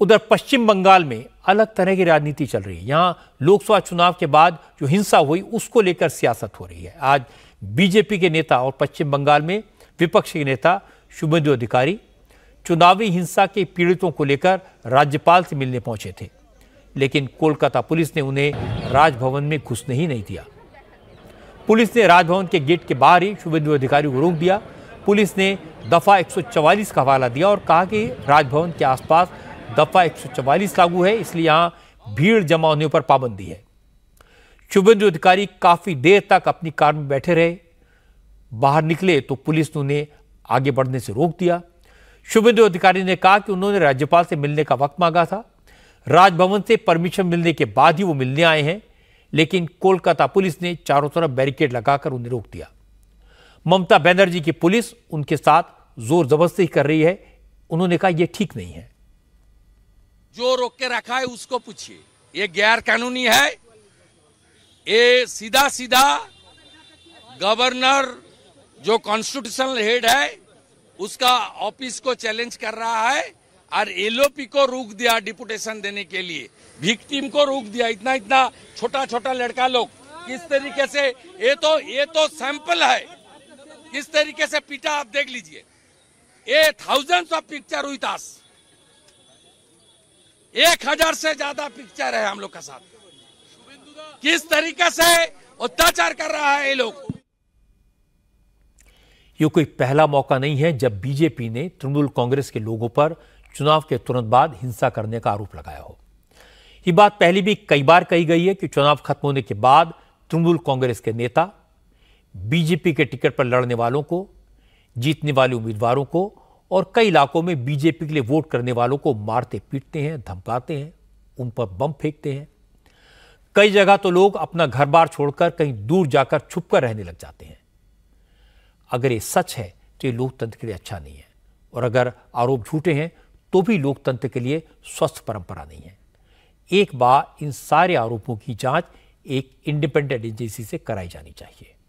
उधर पश्चिम बंगाल में अलग तरह की राजनीति चल रही है यहाँ लोकसभा चुनाव के बाद जो हिंसा हुई उसको लेकर सियासत हो रही है आज बीजेपी के नेता और पश्चिम बंगाल में विपक्ष के नेता शुभेंदु अधिकारी चुनावी हिंसा के पीड़ितों को लेकर राज्यपाल से मिलने पहुंचे थे लेकिन कोलकाता पुलिस ने उन्हें राजभवन में घुसने ही नहीं दिया पुलिस ने राजभवन के गेट के बाहर ही शुभेंदु अधिकारी को रोक दिया पुलिस ने दफा 144 का हवाला दिया और कहा कि राजभवन के आसपास दफा 144 लागू है इसलिए यहां भीड़ जमा होने पर पाबंदी है शुभेंदु अधिकारी काफी देर तक अपनी कार में बैठे रहे बाहर निकले तो पुलिस ने उन्हें आगे बढ़ने से रोक दिया शुभेंदु अधिकारी ने कहा कि उन्होंने राज्यपाल से मिलने का वक्त मांगा था राजभवन से परमिशन मिलने के बाद ही वो मिलने आए हैं लेकिन कोलकाता पुलिस ने चारों तरफ बैरिकेड लगाकर उन्हें रोक दिया ममता बनर्जी की पुलिस उनके साथ जोर जबरदस्ती कर रही है उन्होंने कहा यह ठीक नहीं है जो रोक के रखा है उसको पूछिए ये गैर कानूनी है ये सीधा सीधा गवर्नर जो कॉन्स्टिट्यूशनल हेड है उसका ऑफिस को चैलेंज कर रहा है और एलओपी को रोक दिया डिपुटेशन देने के लिए विक्टिम को रोक दिया इतना इतना छोटा छोटा लड़का लोग किस तरीके से ये तो ये तो सैंपल है किस तरीके से पीटा आप देख लीजिए ए थाउजेंड्स ऑफ पिक्चर हुई था एक हजार से ज्यादा पिक्चर है हम लोग का साथ किस तरीके से अत्याचार कर रहा है ये लोग ये कोई पहला मौका नहीं है जब बीजेपी ने तृणमूल कांग्रेस के लोगों पर चुनाव के तुरंत बाद हिंसा करने का आरोप लगाया हो ये बात पहले भी कई बार कही गई है कि चुनाव खत्म होने के बाद तृणमूल कांग्रेस के नेता बीजेपी के टिकट पर लड़ने वालों को जीतने वाले उम्मीदवारों को और कई इलाकों में बीजेपी के लिए वोट करने वालों को मारते पीटते हैं धमकाते हैं उन पर बम फेंकते हैं कई जगह तो लोग अपना घर बार छोड़कर कहीं दूर जाकर छुपकर रहने लग जाते हैं अगर ये सच है तो ये लोकतंत्र के लिए अच्छा नहीं है और अगर आरोप झूठे हैं तो भी लोकतंत्र के लिए स्वस्थ परंपरा नहीं है एक बार इन सारे आरोपों की जांच एक इंडिपेंडेंट एजेंसी से कराई जानी चाहिए